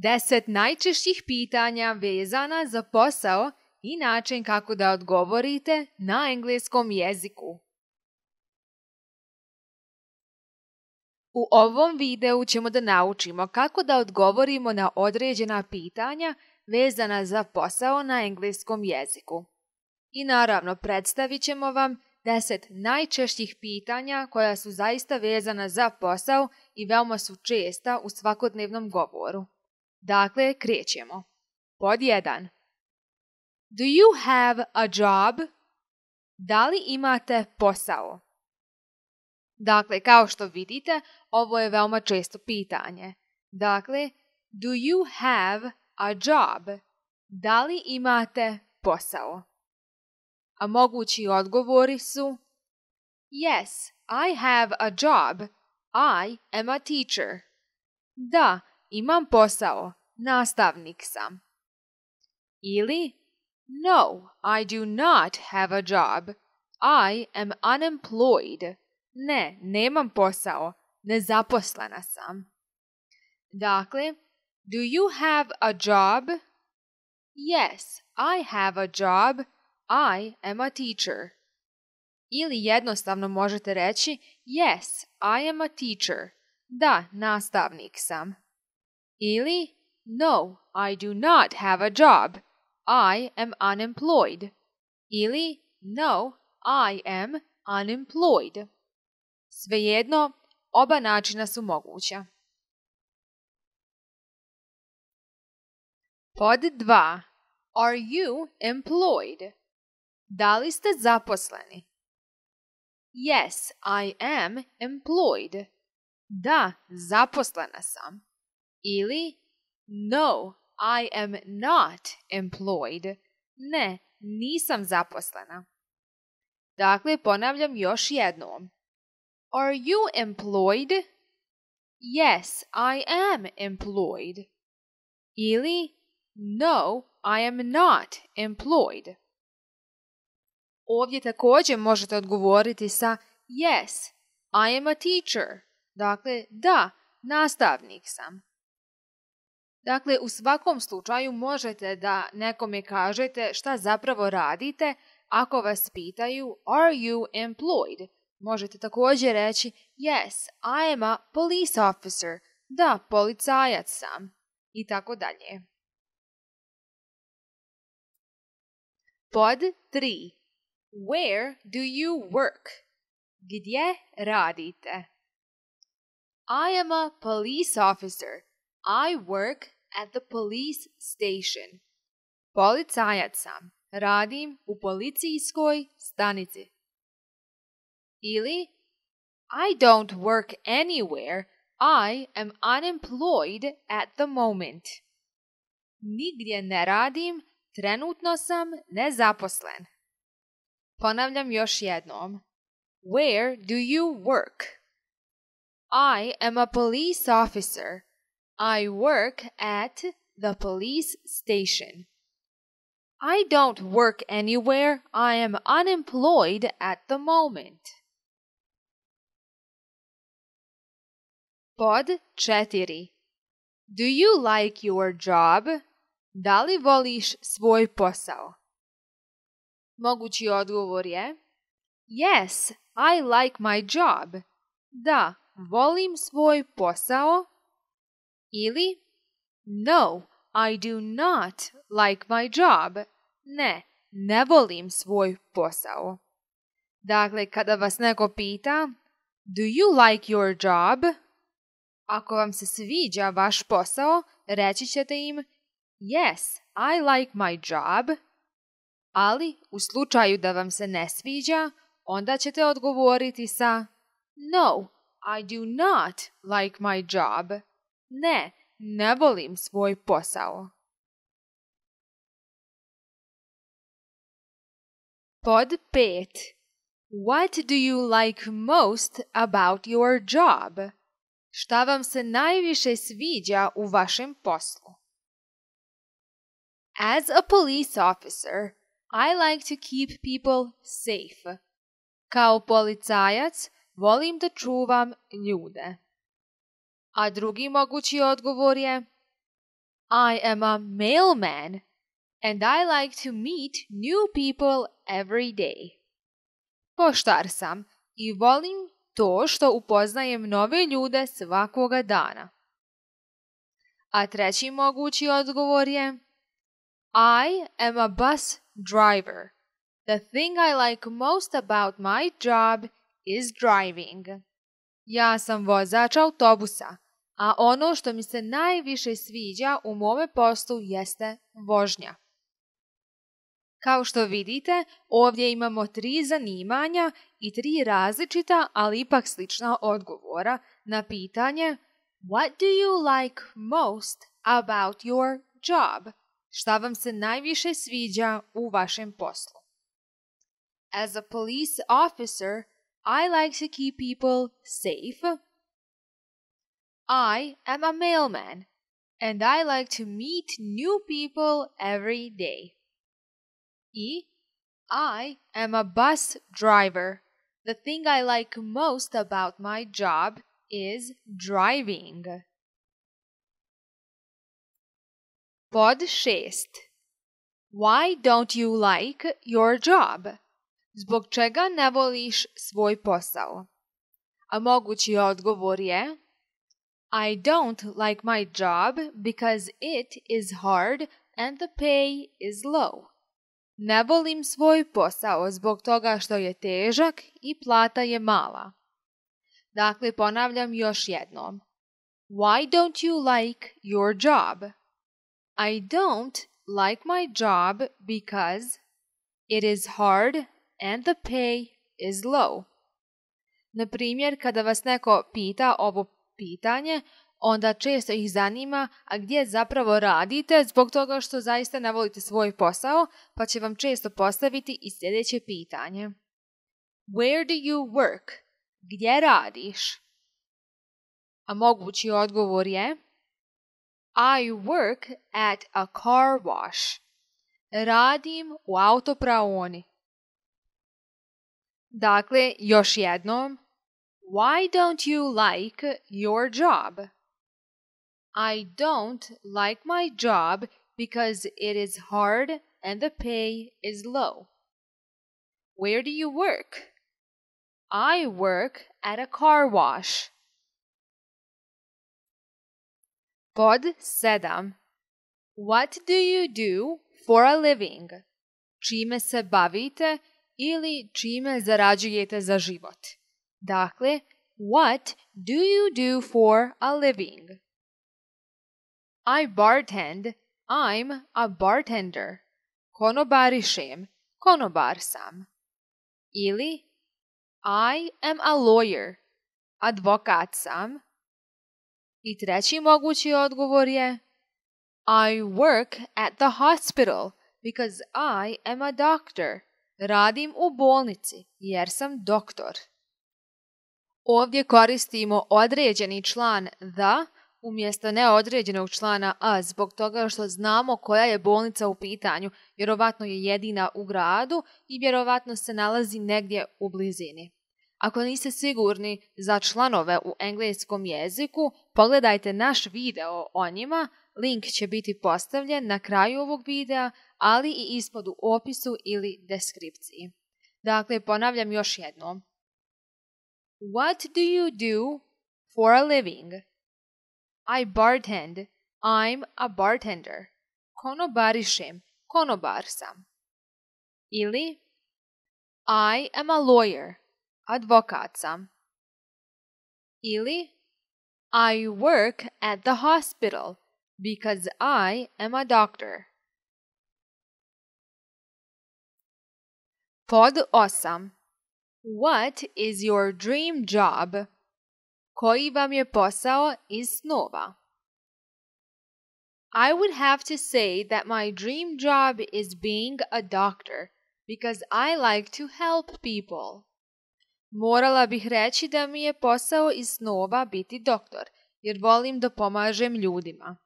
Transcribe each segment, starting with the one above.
10 najčešćih pitanja vezana za posao i način kako da odgovorite na engleskom jeziku. U ovom videu ćemo da naučimo kako da odgovorimo na određena pitanja vezana za posao na engleskom jeziku. I naravno predstavit ćemo vam 10 najčešćih pitanja koja su zaista vezana za posao i veoma su česta u svakodnevnom govoru. Dakle, krećemo. Pod 1. Do you have a job? Da li imate posao? Dakle, kao što vidite, ovo je veoma često pitanje. Dakle, do you have a job? Da li imate posao? A mogući odgovori su Yes, I have a job. I am a teacher. Da, imam posao, nastavnik sam. Ili, no, I do not have a job. I am unemployed. Ne, nemam posao, nezaposlena sam. Dakle, do you have a job? Yes, I have a job. I am a teacher. Ili jednostavno možete reći Yes, I am a teacher. Da, nastavnik sam. Ili, no, I do not have a job. I am unemployed. Ili, no, I am unemployed. Svejedno, oba načina su moguća. Pod dva. Are you employed? Da li ste zaposleni? Yes, I am employed. Da, zaposlena sam ili No, I am not employed. Ne, nisam zaposlena. Dakle, ponavljam još jednom. Are you employed? Yes, I am employed. Ili No, I am not employed. Ovdje također možete odgovoriti sa Yes, I am a teacher. Dakle, da, nastavnik sam. Dakle, u svakom slučaju možete da nekome kažete šta zapravo radite ako vas pitaju Are you employed? Možete također reći Yes, I am a police officer. Da, policajac sam. I tako dalje. Pod 3. Where do you work? Gdje radite? I am a police officer. I work at the police station. Policajac sam. Radim u policijskoj stanici. Ili I don't work anywhere. I am unemployed at the moment. Nigdje ne radim, trenutno sam nezaposlen. Ponavljam još jednom. Where do you work? I am a police officer. I work at the police station. I don't work anywhere. I am unemployed at the moment. Pod 4. Do you like your job? Da li voliš svoj posao? Mogući odgovor je Yes, I like my job. Da, volim svoj posao. ili No, I do not like my job. Ne, ne volim svoj posao. Dakle, kada vas neko pita Do you like your job? Ako vam se sviđa vaš posao, reći ćete im Yes, I like my job. Ali, u slučaju da vam se ne sviđa, onda ćete odgovoriti sa No, I do not like my job. Ne, ne volim svoj posao. Pod pet. What do you like most about your job? Šta vam se najviše sviđa u vašem poslu? As a police officer, I like to keep people safe. Kao policajac, volim da čuvam ljude. A drugi mogući odgovor je I am a mailman and I like to meet new people every day. Poštar sam i volim to što upoznajem nove ljude svakoga dana. A treći mogući odgovor je I am a bus driver. The thing I like most about my job is driving. Ja sam vozač autobusa a ono što mi se najviše sviđa u mome poslu jeste vožnja. Kao što vidite, ovdje imamo tri zanimanja i tri različita, ali ipak slična odgovora na pitanje What do you like most about your job? Šta vam se najviše sviđa u vašem poslu? As a police officer, I like to keep people safe I am a mailman, and I like to meet new people every day. E. I am a bus driver. The thing I like most about my job is driving. Podcast. Why don't you like your job? Zbog čega ne voliš svoj posao? A mogući odgovor je I don't like my job because it is hard and the pay is low. Ne volim svoj posao zbog toga što je težak i plata je mala. Dakle, ponavljam još jednom. Why don't you like your job? I don't like my job because it is hard and the pay is low. Na primjer, kada vas neko pita ovo pitanje, onda često ih zanima a gdje zapravo radite zbog toga što zaista ne volite svoj posao, pa će vam često postaviti i sljedeće pitanje. Where do you work? Gdje radiš? A mogući odgovor je I work at a car wash. Radim u autopraoni. Dakle, još jednom, Why don't you like your job? I don't like my job because it is hard and the pay is low. Where do you work? I work at a car wash. Pod sedam. Um, what do you do for a living? Čime se bavite ili čime zarađujete za život? Dakle, what do you do for a living? I bartend. I'm a bartender. Konobarišem. Konobar sam. Ili I am a lawyer. Advokat sam. I treći mogući odgovor je I work at the hospital because I am a doctor. Radim u bolnici jer sam doktor. Ovdje koristimo određeni član da umjesto neodređenog člana a zbog toga što znamo koja je bolnica u pitanju. Vjerovatno je jedina u gradu i vjerovatno se nalazi negdje u blizini. Ako niste sigurni za članove u engleskom jeziku, pogledajte naš video o njima, link će biti postavljen na kraju ovog videa, ali i ispod u opisu ili deskripciji. Dakle, ponavljam još jednom. What do you do for a living? I bartend. I'm a bartender. Konobarishem, Konobar sam. Ili I am a lawyer. Advokat sam. Ili I work at the hospital because I am a doctor. Pod osam. What is your dream job? Koji vam je posao iz snova? I would have to say that my dream job is being a doctor because I like to help people. Morala bih reći da mi je posao iz snova biti doktor jer volim da pomažem ljudima.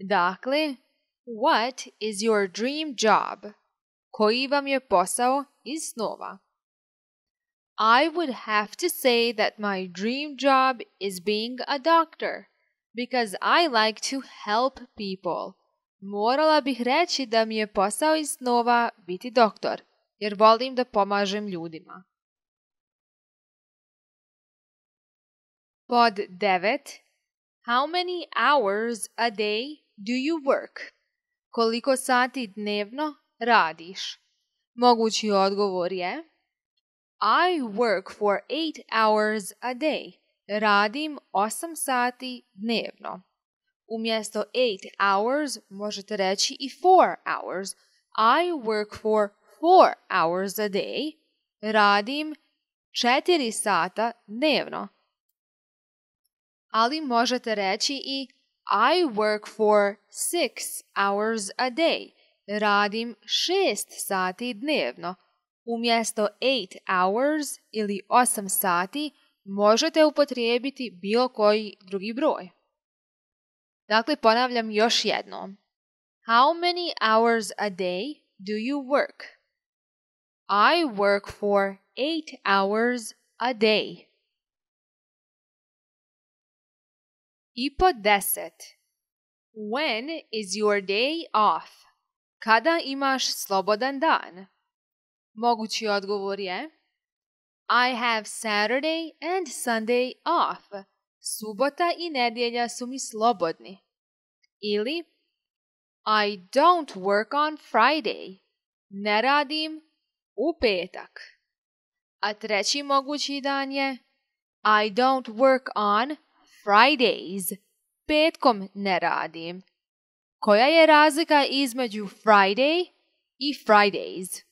Dakle, what is your dream job? Koji vam je posao iz snova? I would have to say that my dream job is being a doctor because I like to help people. Morala bih reći da mi je posao iz snova biti doktor, jer volim da pomažem ljudima. Pod 9. How many hours a day do you work? Koliko sati dnevno radiš? Mogući odgovor je i work for 8 hours a day. Radim 8 sati dnevno. Umjesto 8 hours možete reći i 4 hours. I work for 4 hours a day. Radim 4 sata dnevno. Ali možete reći i I work for 6 hours a day. Radim 6 sati dnevno. Umjesto 8 hours ili 8 sati možete upotrijebiti bilo koji drugi broj. Dakle, ponavljam još jedno. How many hours a day do you work? I work for 8 hours a day. I po deset. When is your day off? Kada imaš slobodan dan? Mogući odgovor je I have Saturday and Sunday off. Subota i nedjelja su mi slobodni. Ili I don't work on Friday. Ne radim u petak. A treći mogući dan je I don't work on Fridays. Petkom ne radim. Koja je razlika između Friday i Fridays?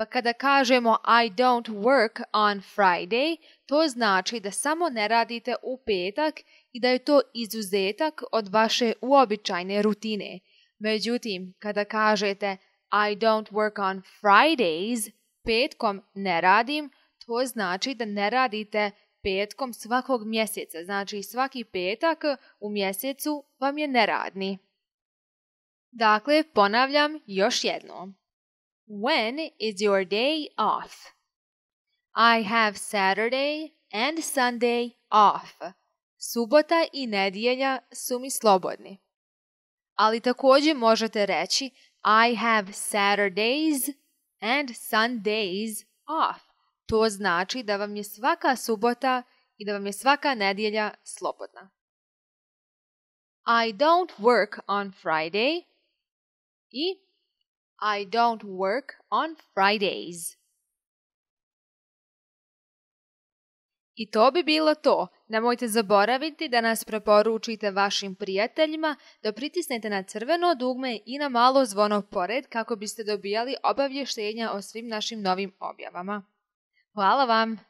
Pa kada kažemo I don't work on Friday, to znači da samo ne radite u petak i da je to izuzetak od vaše uobičajne rutine. Međutim, kada kažete I don't work on Fridays, petkom ne radim, to znači da ne radite petkom svakog mjeseca. Znači svaki petak u mjesecu vam je neradni. Dakle, ponavljam još jednom. When is your day off? I have Saturday and Sunday off. Subota i nedjelja su mi slobodni. Ali također možete reći I have Saturdays and Sundays off. To znači da vam je svaka subota i da vam je svaka nedjelja slobodna. I don't work on Friday i i don't work on Fridays. I to bi bilo to. Nemojte zaboraviti da nas preporučite vašim prijateljima, da pritisnete na crveno dugme i na malo zvono pored kako biste dobijali obavještenja o svim našim novim objavama. Hvala vam!